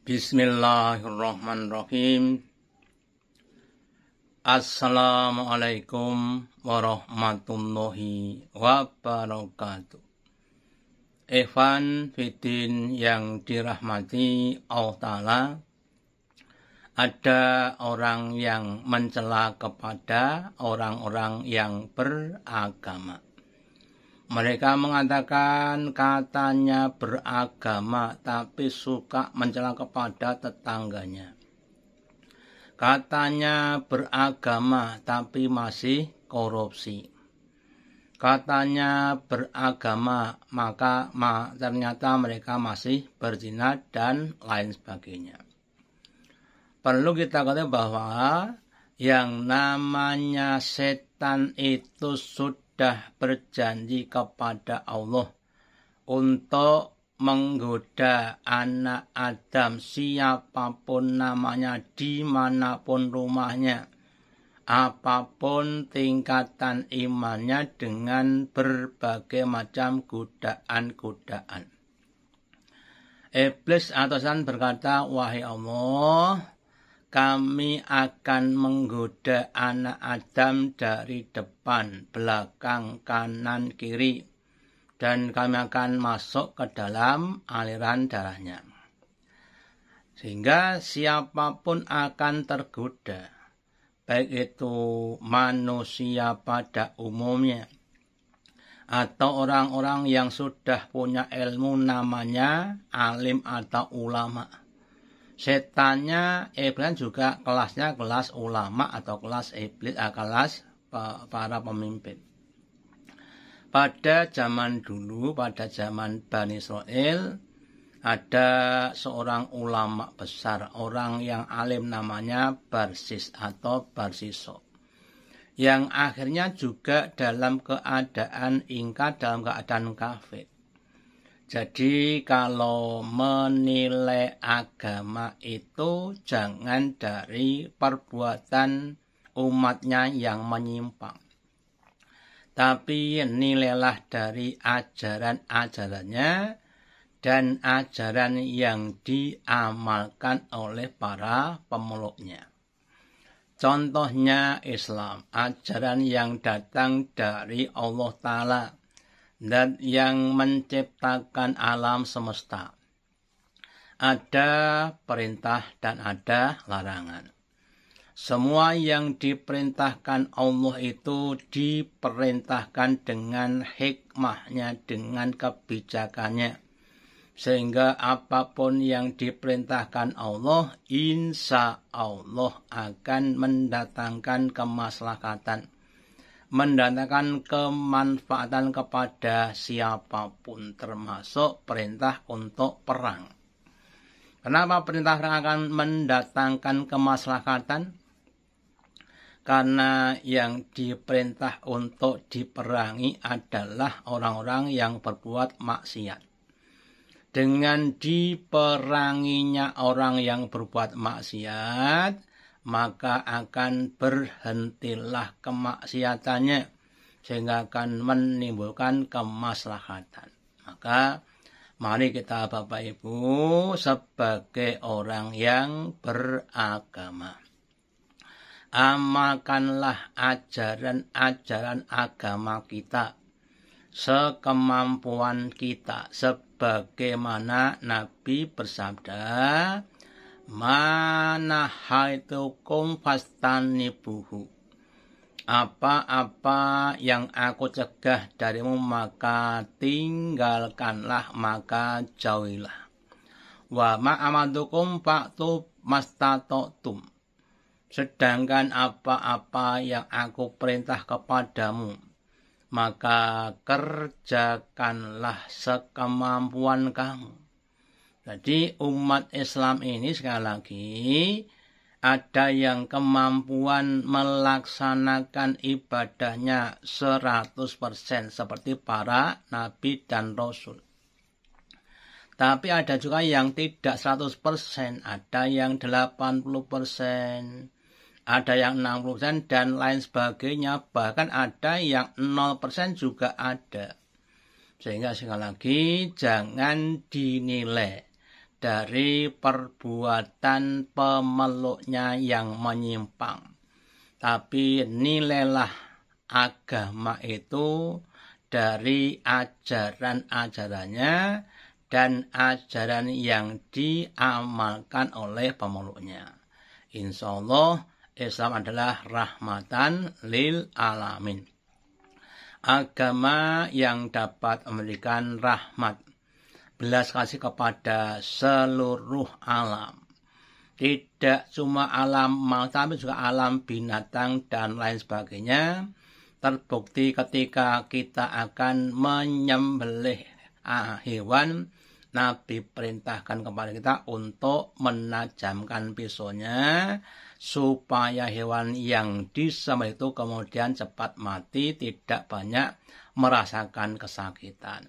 Bismillahirrahmanirrahim. Assalamualaikum warahmatullahi wabarakatuh. Evan Fidin yang dirahmati Allah Ta'ala, ada orang yang mencela kepada orang-orang yang beragama. Mereka mengatakan katanya beragama tapi suka mencela kepada tetangganya. Katanya beragama tapi masih korupsi. Katanya beragama maka ma, ternyata mereka masih berzina dan lain sebagainya. Perlu kita katakan bahwa yang namanya setan itu sudah sudah berjanji kepada Allah untuk menggoda anak Adam siapapun namanya dimanapun rumahnya apapun tingkatan imannya dengan berbagai macam godaan-godaan. Iblis atasan berkata, Wahai Allah, kami akan menggoda anak Adam dari depan, belakang, kanan, kiri, dan kami akan masuk ke dalam aliran darahnya. Sehingga siapapun akan tergoda, baik itu manusia pada umumnya, atau orang-orang yang sudah punya ilmu namanya alim atau ulama' setannya iblis juga kelasnya kelas ulama atau kelas iblis atau eh, kelas para pemimpin pada zaman dulu pada zaman Bani Israel ada seorang ulama besar orang yang alim namanya Barsis atau Barsiso yang akhirnya juga dalam keadaan ingkar dalam keadaan kafir jadi kalau menilai agama itu jangan dari perbuatan umatnya yang menyimpang. Tapi nilailah dari ajaran-ajarannya dan ajaran yang diamalkan oleh para pemeluknya. Contohnya Islam, ajaran yang datang dari Allah Ta'ala dan yang menciptakan alam semesta. Ada perintah dan ada larangan. Semua yang diperintahkan Allah itu diperintahkan dengan hikmahnya, dengan kebijakannya. Sehingga apapun yang diperintahkan Allah, insya Allah akan mendatangkan kemaslahatan mendatangkan kemanfaatan kepada siapapun termasuk perintah untuk perang. Kenapa perintah perang akan mendatangkan kemaslahatan? Karena yang diperintah untuk diperangi adalah orang-orang yang berbuat maksiat. Dengan diperanginya orang yang berbuat maksiat, maka akan berhentilah kemaksiatannya sehingga akan menimbulkan kemaslahatan. Maka mari kita Bapak Ibu sebagai orang yang beragama. Amalkanlah ajaran-ajaran agama kita sekemampuan kita sebagaimana Nabi bersabda mana haitukum buhu? Apa-apa yang aku cegah darimu maka tinggalkanlah maka jauhilah. Wa ma'amadukum faktu mastatotum. Sedangkan apa-apa yang aku perintah kepadamu, maka kerjakanlah sekemampuan kamu jadi umat Islam ini sekali lagi ada yang kemampuan melaksanakan ibadahnya 100% seperti para nabi dan rasul. Tapi ada juga yang tidak 100%, ada yang 80%, ada yang 60% dan lain sebagainya. Bahkan ada yang 0% juga ada. Sehingga sekali lagi jangan dinilai dari perbuatan pemeluknya yang menyimpang. Tapi nilailah agama itu dari ajaran-ajarannya dan ajaran yang diamalkan oleh pemeluknya. Insya Allah Islam adalah rahmatan lil alamin. Agama yang dapat memberikan rahmat belas kasih kepada seluruh alam. Tidak cuma alam mal, tapi juga alam binatang dan lain sebagainya. Terbukti ketika kita akan menyembelih ah, hewan, Nabi perintahkan kepada kita untuk menajamkan pisaunya supaya hewan yang disembelih itu kemudian cepat mati, tidak banyak merasakan kesakitan.